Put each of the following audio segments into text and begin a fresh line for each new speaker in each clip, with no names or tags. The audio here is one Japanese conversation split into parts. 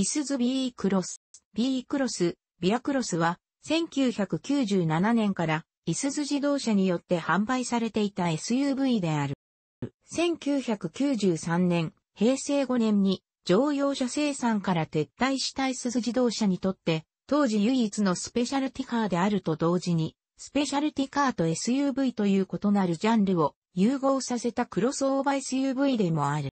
イスズビークロス、ビークロス、ビアクロスは、1997年からイスズ自動車によって販売されていた SUV である。1993年、平成5年に乗用車生産から撤退したイスズ自動車にとって、当時唯一のスペシャルティカーであると同時に、スペシャルティカーと SUV という異なるジャンルを融合させたクロスオーバー SUV でもある。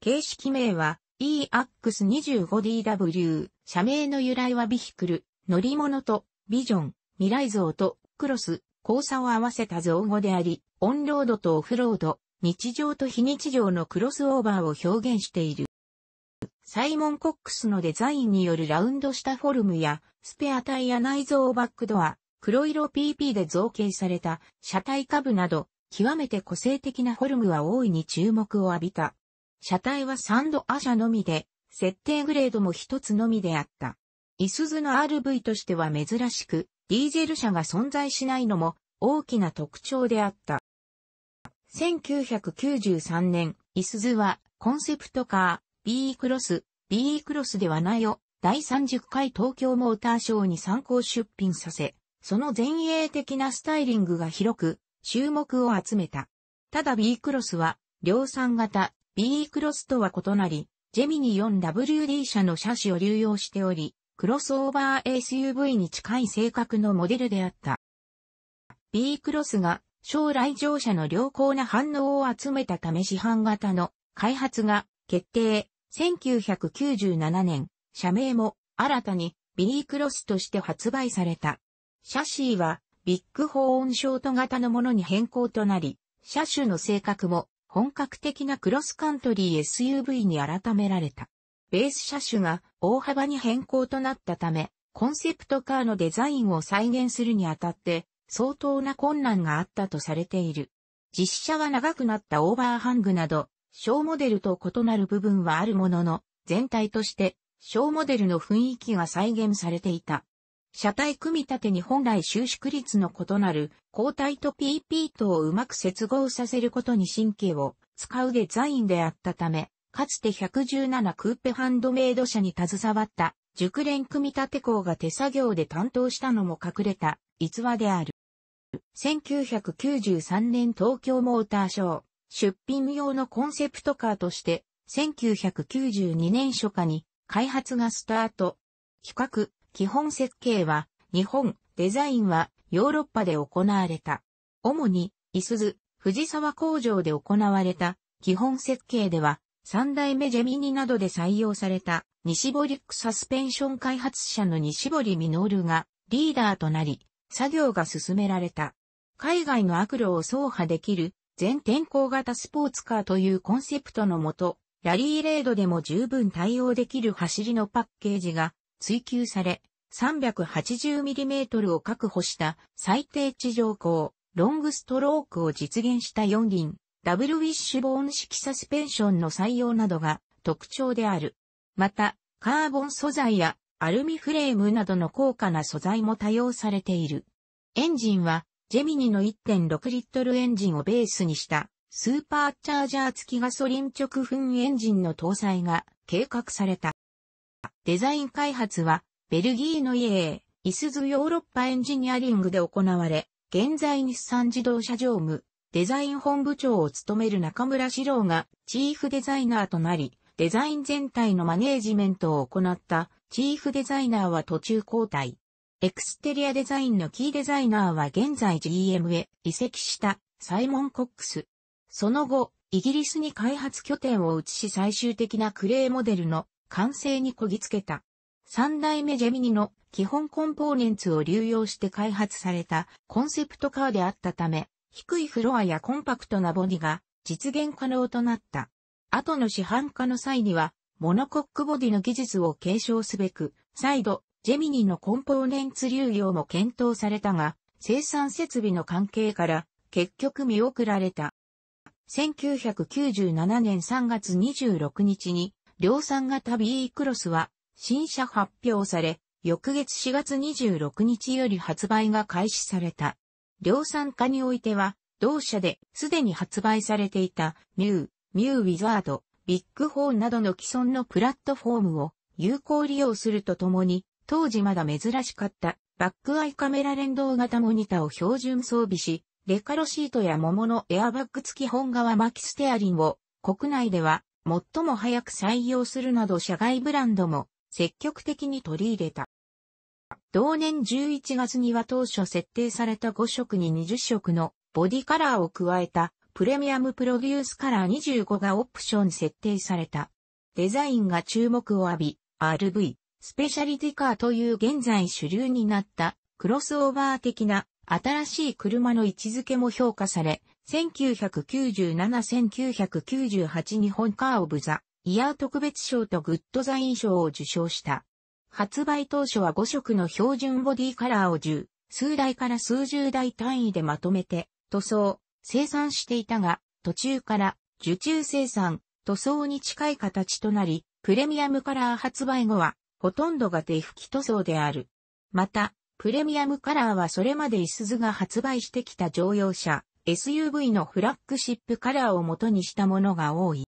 形式名は EX25DW、社名の由来はビヒクル、乗り物と、ビジョン、未来像と、クロス、交差を合わせた造語であり、オンロードとオフロード、日常と非日常のクロスオーバーを表現している。サイモン・コックスのデザインによるラウンドしたフォルムや、スペアタイヤ内蔵バックドア、黒色 PP で造形された車体下部など、極めて個性的なフォルムは大いに注目を浴びた。車体は3度ア車のみで、設定グレードも1つのみであった。イスズの RV としては珍しく、ディーゼル車が存在しないのも大きな特徴であった。1993年、イスズはコンセプトカー、BE クロス、BE クロスではないを第30回東京モーターショーに参考出品させ、その前衛的なスタイリングが広く注目を集めた。ただ B クロスは量産型 BE クロスとは異なり、ジェミニ 4WD 社の車種を流用しており、クロスオーバー SUV に近い性格のモデルであった。BE クロスが将来乗車の良好な反応を集めたため市販型の開発が決定。1997年、社名も新たに BE クロスとして発売された。シャシーはビッグホーンショート型のものに変更となり、車種の性格も本格的なクロスカントリー SUV に改められた。ベース車種が大幅に変更となったため、コンセプトカーのデザインを再現するにあたって相当な困難があったとされている。実車は長くなったオーバーハングなど、小モデルと異なる部分はあるものの、全体として小モデルの雰囲気が再現されていた。車体組み立てに本来収縮率の異なる交代と PP とをうまく接合させることに神経を使うデザインであったため、かつて117クーペハンドメイド車に携わった熟練組み立て工が手作業で担当したのも隠れた逸話である。1993年東京モーターショー出品用のコンセプトカーとして1992年初夏に開発がスタート。比較、基本設計は日本、デザインはヨーロッパで行われた。主に、いすず、藤沢工場で行われた基本設計では、三代目ジェミニなどで採用された西堀クサスペンション開発者の西堀ルがリーダーとなり、作業が進められた。海外の悪路を走破できる全天候型スポーツカーというコンセプトのもと、ラリーレードでも十分対応できる走りのパッケージが追求され、380mm を確保した最低地上高、ロングストロークを実現した4輪、ダブルウィッシュボーン式サスペンションの採用などが特徴である。また、カーボン素材やアルミフレームなどの高価な素材も多用されている。エンジンは、ジェミニの1.6リットルエンジンをベースにした、スーパーチャージャー付きガソリン直噴エンジンの搭載が計画された。デザイン開発は、ベルギーの家、イスズヨーロッパエンジニアリングで行われ、現在日産自動車常務、デザイン本部長を務める中村史郎がチーフデザイナーとなり、デザイン全体のマネージメントを行ったチーフデザイナーは途中交代。エクステリアデザインのキーデザイナーは現在 GM へ移籍したサイモン・コックス。その後、イギリスに開発拠点を移し最終的なクレーモデルの完成にこぎつけた。三代目ジェミニの基本コンポーネンツを流用して開発されたコンセプトカーであったため、低いフロアやコンパクトなボディが実現可能となった。後の市販化の際には、モノコックボディの技術を継承すべく、再度、ジェミニのコンポーネンツ流用も検討されたが、生産設備の関係から、結局見送られた。1997年3月26日に、量産型 BE クロスは新車発表され、翌月4月26日より発売が開始された。量産化においては、同社ですでに発売されていたミュー、ミューウィザード、ビッグホーンなどの既存のプラットフォームを有効利用するとともに、当時まだ珍しかったバックアイカメラ連動型モニタを標準装備し、レカロシートや桃のエアバッグ付き本革巻きステアリンを国内では最も早く採用するなど社外ブランドも積極的に取り入れた。同年11月には当初設定された5色に20色のボディカラーを加えたプレミアムプロデュースカラー25がオプション設定された。デザインが注目を浴び、RV、スペシャリティカーという現在主流になったクロスオーバー的な新しい車の位置づけも評価され、1997-1998日本カーオブザイヤー特別賞とグッドザイン賞を受賞した。発売当初は5色の標準ボディカラーを10、数台から数十台単位でまとめて、塗装、生産していたが、途中から受注生産、塗装に近い形となり、プレミアムカラー発売後は、ほとんどが手吹き塗装である。また、プレミアムカラーはそれまでイスズが発売してきた乗用車、SUV のフラッグシップカラーを元にしたものが多い。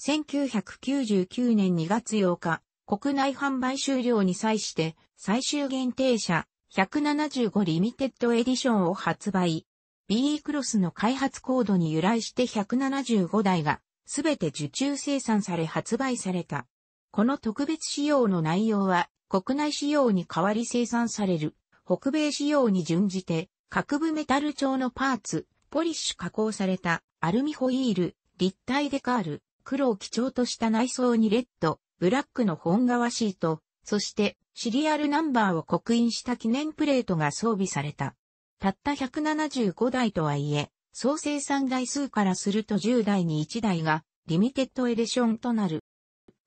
1999年2月8日、国内販売終了に際して、最終限定車、175リミテッドエディションを発売。BE クロスの開発コードに由来して175台が、すべて受注生産され発売された。この特別仕様の内容は、国内仕様に代わり生産される、北米仕様に準じて、各部メタル調のパーツ、ポリッシュ加工された、アルミホイール、立体デカール、黒を基調とした内装にレッド、ブラックの本革シート、そしてシリアルナンバーを刻印した記念プレートが装備された。たった175台とはいえ、総生産台数からすると10台に1台がリミテッドエディションとなる。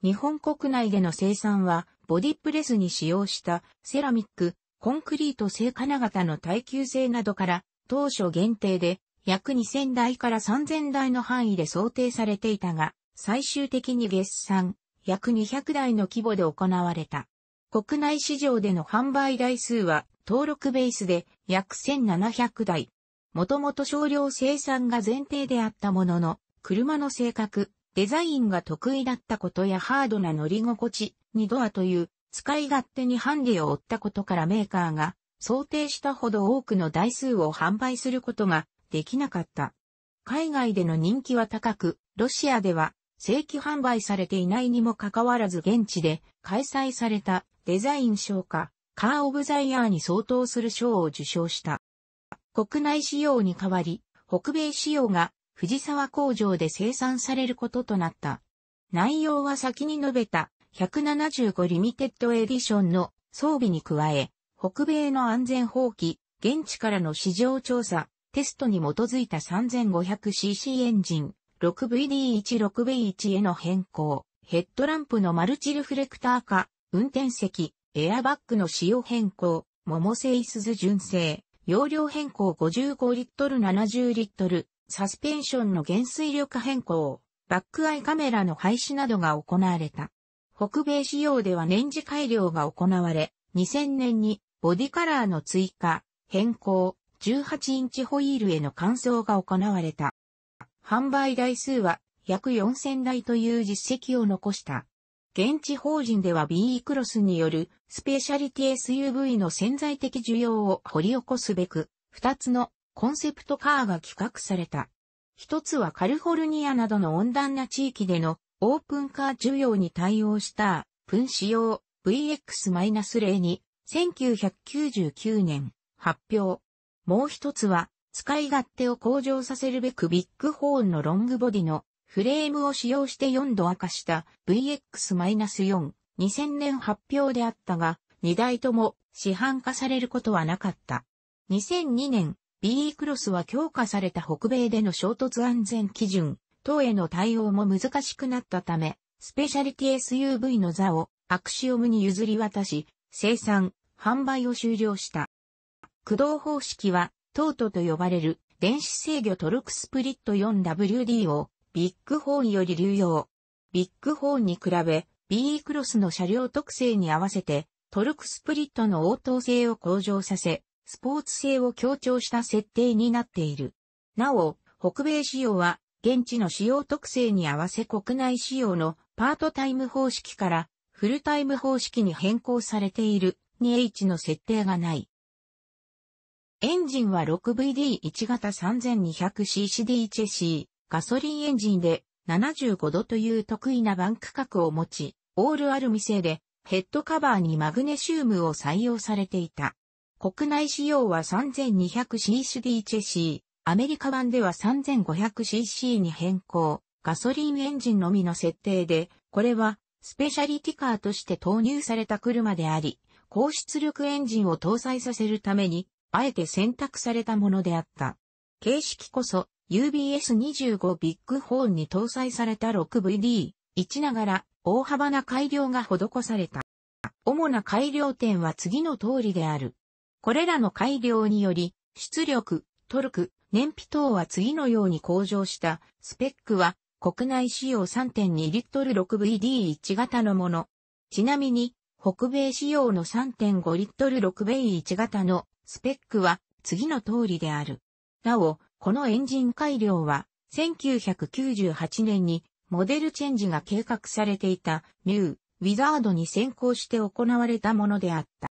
日本国内での生産は、ボディプレスに使用したセラミック、コンクリート製金型の耐久性などから当初限定で約2000台から3000台の範囲で想定されていたが、最終的に月産約200台の規模で行われた。国内市場での販売台数は登録ベースで約1700台。もともと少量生産が前提であったものの、車の性格、デザインが得意だったことやハードな乗り心地、二ドアという使い勝手にハンディを負ったことからメーカーが想定したほど多くの台数を販売することができなかった。海外での人気は高く、ロシアでは正規販売されていないにもかかわらず現地で開催されたデザイン賞かカーオブザイヤーに相当する賞を受賞した。国内仕様に代わり、北米仕様が藤沢工場で生産されることとなった。内容は先に述べた175リミテッドエディションの装備に加え、北米の安全放棄、現地からの市場調査、テストに基づいた 3500cc エンジン、6VD16V1 への変更、ヘッドランプのマルチリフレクター化、運転席、エアバッグの仕様変更、桃製鈴純正、容量変更55リットル70リットル、サスペンションの減衰力変更、バックアイカメラの廃止などが行われた。北米仕様では年次改良が行われ、2000年にボディカラーの追加、変更、18インチホイールへの換装が行われた。販売台数は約4000台という実績を残した。現地法人では BE クロスによるスペシャリティ SUV の潜在的需要を掘り起こすべく、二つのコンセプトカーが企画された。一つはカルフォルニアなどの温暖な地域でのオープンカー需要に対応した分仕様 VX-02 1999年発表。もう一つは使い勝手を向上させるべくビッグホーンのロングボディのフレームを使用して4度かした VX-4 2000年発表であったが、2台とも市販化されることはなかった。2002年、BE クロスは強化された北米での衝突安全基準等への対応も難しくなったため、スペシャリティ SUV の座をアクシオムに譲り渡し、生産、販売を終了した。駆動方式はトートと呼ばれる電子制御トルクスプリット 4WD をビッグホーンより流用。ビッグホーンに比べ BE クロスの車両特性に合わせてトルクスプリットの応答性を向上させ、スポーツ性を強調した設定になっている。なお、北米仕様は現地の仕様特性に合わせ国内仕様のパートタイム方式からフルタイム方式に変更されている 2H の設定がない。エンジンは 6VD1 型 3200ccD チェシー、ガソリンエンジンで75度という得意なバンク角を持ち、オールアルミ製でヘッドカバーにマグネシウムを採用されていた。国内仕様は 3200cc d チェシー、アメリカ版では 3500cc に変更、ガソリンエンジンのみの設定で、これはスペシャリティカーとして投入された車であり、高出力エンジンを搭載させるためにあえて選択されたものであった。形式こそ UBS25 ビッグホーンに搭載された 6VD1 ながら大幅な改良が施された。主な改良点は次の通りである。これらの改良により、出力、トルク、燃費等は次のように向上した。スペックは国内仕様3.2リットル 6VD1 型のもの。ちなみに、北米仕様の3.5リットル 6V1 型のスペックは次の通りである。なお、このエンジン改良は、1998年にモデルチェンジが計画されていたミュー、ウィザードに先行して行われたものであった。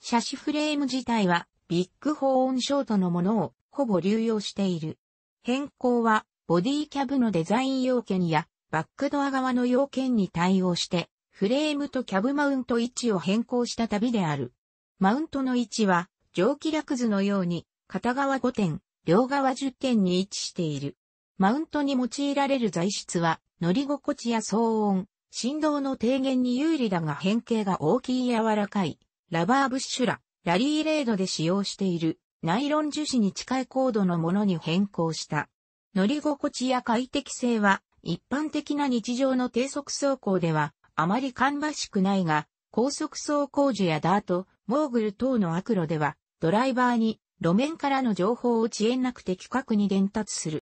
車種フレーム自体はビッグホーンショートのものをほぼ流用している。変更はボディキャブのデザイン要件やバックドア側の要件に対応してフレームとキャブマウント位置を変更した旅である。マウントの位置は、蒸気略図のように、片側5点、両側10点に位置している。マウントに用いられる材質は、乗り心地や騒音、振動の低減に有利だが変形が大きい柔らかい、ラバーブッシュラ、ラリーレードで使用している、ナイロン樹脂に近い高度のものに変更した。乗り心地や快適性は、一般的な日常の低速走行では、あまり芳しくないが、高速走行時やダート、モーグル等の悪路では、ドライバーに路面からの情報を遅延なく的確に伝達する。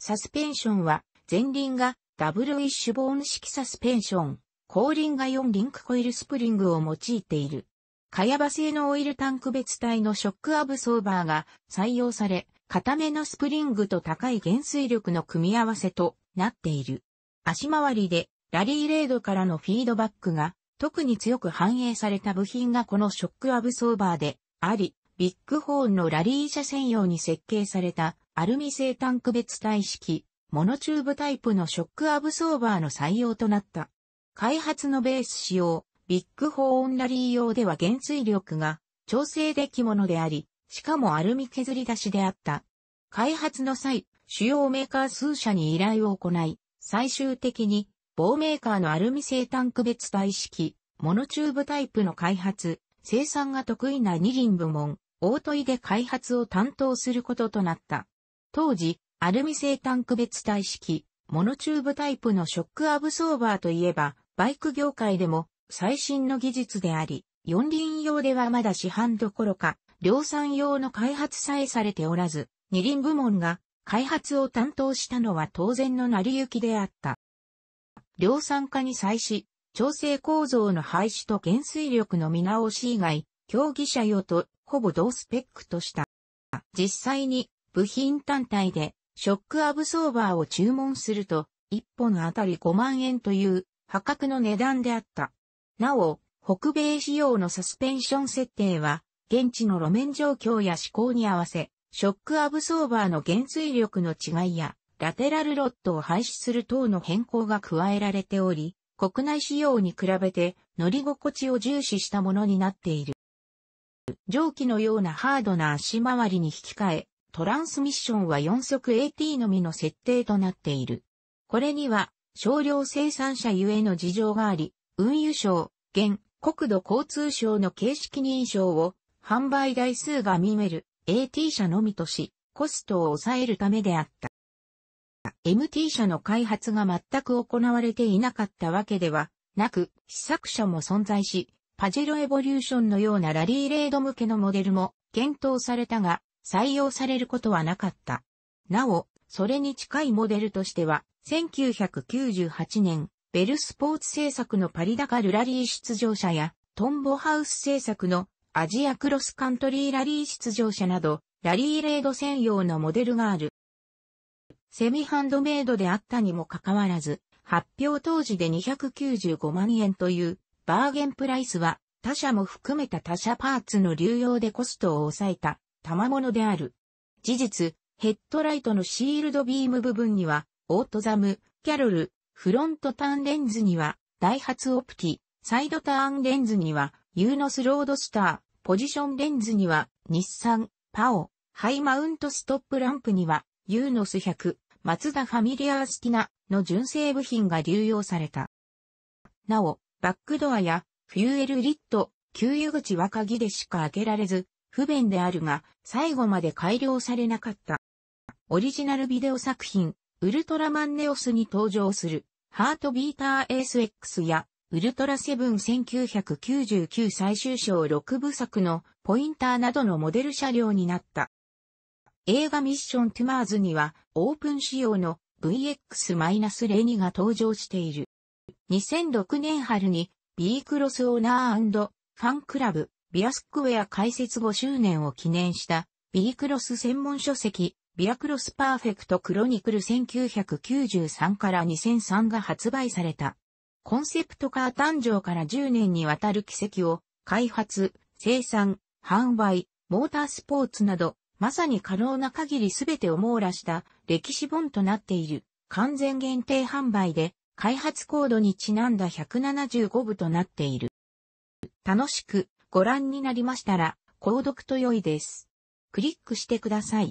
サスペンションは、前輪がダブルイッシュボーン式サスペンション、後輪が4リンクコイルスプリングを用いている。かやば製のオイルタンク別体のショックアブソーバーが採用され、固めのスプリングと高い減衰力の組み合わせとなっている。足回りでラリーレードからのフィードバックが特に強く反映された部品がこのショックアブソーバーであり、ビッグホーンのラリー車専用に設計されたアルミ製タンク別体式、モノチューブタイプのショックアブソーバーの採用となった。開発のベース仕様、ビッグホーンラリー用では減衰力が調整できものであり、しかもアルミ削り出しであった。開発の際、主要メーカー数社に依頼を行い、最終的に某メーカーのアルミ製タンク別体式、モノチューブタイプの開発、生産が得意な二輪部門、大問いで開発を担当することとなった。当時、アルミ製タンク別体式、モノチューブタイプのショックアブソーバーといえば、バイク業界でも最新の技術であり、四輪用ではまだ市販どころか、量産用の開発さえされておらず、二輪部門が開発を担当したのは当然の成り行きであった。量産化に際し、調整構造の廃止と減衰力の見直し以外、競技者用とほぼ同スペックとした。実際に部品単体でショックアブソーバーを注文すると、1本あたり5万円という破格の値段であった。なお、北米仕様のサスペンション設定は、現地の路面状況や施考に合わせ、ショックアブソーバーの減衰力の違いや、ラテラルロッドを廃止する等の変更が加えられており、国内仕様に比べて乗り心地を重視したものになっている。蒸気のようなハードな足回りに引き換え、トランスミッションは4速 AT のみの設定となっている。これには少量生産者ゆえの事情があり、運輸省、現、国土交通省の形式認証を販売台数が見める AT 社のみとし、コストを抑えるためであった。MT 社の開発が全く行われていなかったわけではなく、試作車も存在し、パジェロエボリューションのようなラリーレード向けのモデルも検討されたが、採用されることはなかった。なお、それに近いモデルとしては、1998年、ベルスポーツ製作のパリダカルラリー出場者や、トンボハウス製作のアジアクロスカントリーラリー出場者など、ラリーレード専用のモデルがある。セミハンドメイドであったにもかかわらず、発表当時で295万円というバーゲンプライスは他社も含めた他社パーツの流用でコストを抑えた賜物である。事実、ヘッドライトのシールドビーム部分にはオートザム、キャロル、フロントターンレンズにはダイハツオプティ、サイドターンレンズにはユーノスロードスター、ポジションレンズには日産、パオ、ハイマウントストップランプにはユーノス100、マツダファミリアースティナの純正部品が流用された。なお、バックドアやフューエルリット、給油口は鍵でしか開けられず、不便であるが、最後まで改良されなかった。オリジナルビデオ作品、ウルトラマンネオスに登場する、ハートビーターエース X や、ウルトラセブン1999最終章6部作のポインターなどのモデル車両になった。映画ミッショントゥマーズにはオープン仕様の VX-02 が登場している。2006年春に B クロスオーナーファンクラブビアスクウェア開設5周年を記念した B クロス専門書籍ビアクロスパーフェクトクロニクル1993から2003が発売された。コンセプトカー誕生から10年にわたる奇跡を開発、生産、販売、モータースポーツなどまさに可能な限りすべてを網羅した歴史本となっている完全限定販売で開発コードにちなんだ175部となっている。楽しくご覧になりましたら購読と良いです。クリックしてください。